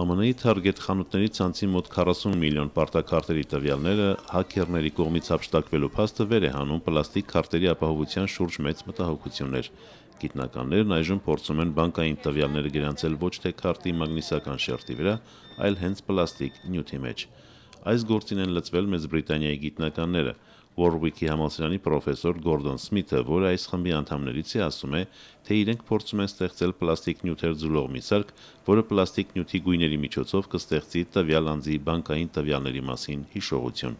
ԱՄՆ-ի Target խանութների ցանցի մոտ 40 միլիոն պարտակարտերի տվյալները հակերների կողմից հափշտակվելու փաստը վեր է հանում պլաստիկ քարտերի ապահովության շուրջ մեծ մտահոգություններ։ Գիտնականներն այժմ փորձում են բանկային տվյալները գրանցել ոչ թե քարտի մագնիսական շերտի վրա, այլ հենց պլաստիկ նյութի մեջ։ Այս գործին են լծվել Մեծ Բրիտանիայի գիտնականները, Warwick-ի համալսարանի պրոֆեսոր Գորդոն Սմիթը, որը այս խմբի անդամներից է, ասում է, թե իրենք փորձում են ստեղծել պլաստիկ նյութեր ձուլող մի սարք, որը պլաստիկ նյութի գույների միջոցով կստեղծի տվյալ անձի բանկային տվյալների մասին հիշողություն։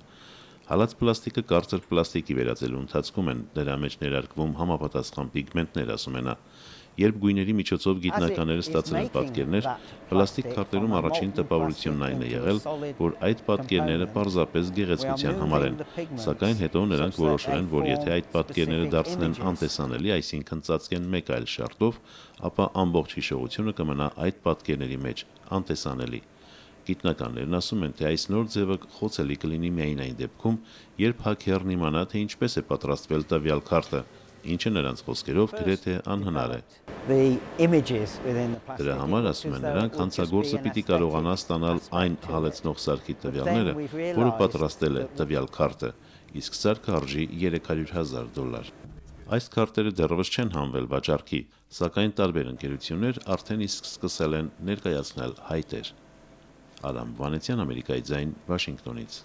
Հալած պլաստիկը կարծր պլաստիկի վերածելու ընթացքում են, դրա մեջ ներարկվում համապատասխան պիգմենտներ, ասում է նա։ Երբ գույների միջոցով գիտնականները ստացել են պատկերներ, պլաստիկ քարտերում առաջին տպավորությունն այն է եղել, որ այդ պատկերները պարզապես գեղեցկության համար են, սակայն հետո նրանք որոշել են, որ եթե այդ պատկերները դարձնեն անտեսանելի, այսինքն ծածկեն մեկ այլ շարտով, ապա ամբողջ հիշողությունը կմնա այդ պատկերների մեջ անտեսանելի։ Գիտնականներն ասում են, թե այս նոր ձևը խոցելի կլինի միայն այն դեպքում, երբ հակերն իմանա, թե ինչպես է պատրաստվել տվյալ քարտը ինչը նրանց խոսքերով գրեթե անհնար է։ Դրա համար ասում են նրանք հանցագործը պիտի կարողանա ստանալ այն հալեցնող սարքի տվյալները, որը պատրաստել է տվյալ քարտը, իսկ սարքը արժի 300.000 դոլար։ Այս քարտերը դեռևս չեն հանվել վաճառքի, սակայն տարբեր ընկերություններ արդեն իսկ սկսել են ներկայացնել հայտեր։ Արամ Վանեցյան, Ամերիկայի ձայն, Վաշինգտոնից։